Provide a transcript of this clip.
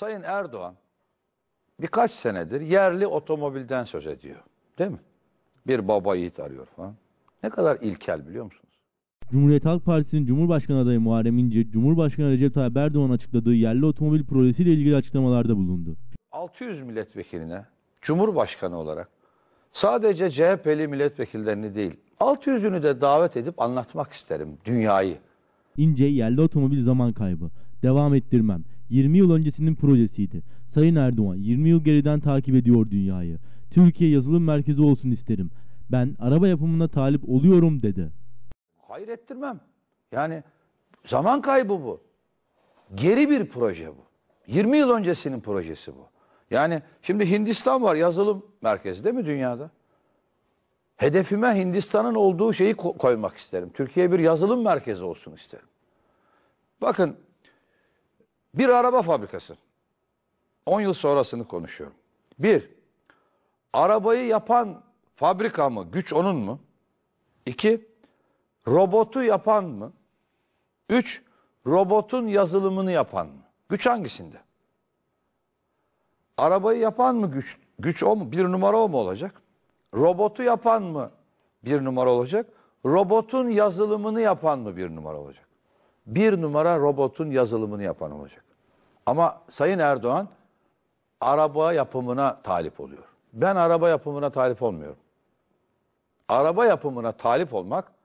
Sayın Erdoğan birkaç senedir yerli otomobilden söz ediyor. Değil mi? Bir baba yiğit arıyor falan. Ne kadar ilkel biliyor musunuz? Cumhuriyet Halk Partisi'nin Cumhurbaşkanı adayı Muharrem İnce, Cumhurbaşkanı Recep Tayyip Erdoğan açıkladığı yerli otomobil projesiyle ilgili açıklamalarda bulundu. 600 milletvekiline Cumhurbaşkanı olarak sadece CHP'li milletvekillerini değil 600'ünü de davet edip anlatmak isterim dünyayı. İnce yerli otomobil zaman kaybı. Devam ettirmem. 20 yıl öncesinin projesiydi. Sayın Erdoğan 20 yıl geriden takip ediyor dünyayı. Türkiye yazılım merkezi olsun isterim. Ben araba yapımına talip oluyorum dedi. Hayır ettirmem. Yani zaman kaybı bu. Geri bir proje bu. 20 yıl öncesinin projesi bu. Yani şimdi Hindistan var yazılım merkezi değil mi dünyada? Hedefime Hindistan'ın olduğu şeyi koymak isterim. Türkiye bir yazılım merkezi olsun isterim. Bakın bir araba fabrikası. 10 yıl sonrasını konuşuyorum. Bir, arabayı yapan fabrika mı? Güç onun mu? İki, robotu yapan mı? Üç, robotun yazılımını yapan mı? Güç hangisinde? Arabayı yapan mı güç? Güç o mu? Bir numara o mu olacak? Robotu yapan mı bir numara olacak? Robotun yazılımını yapan mı bir numara olacak? Bir numara robotun yazılımını yapan olacak. Ama Sayın Erdoğan araba yapımına talip oluyor. Ben araba yapımına talip olmuyorum. Araba yapımına talip olmak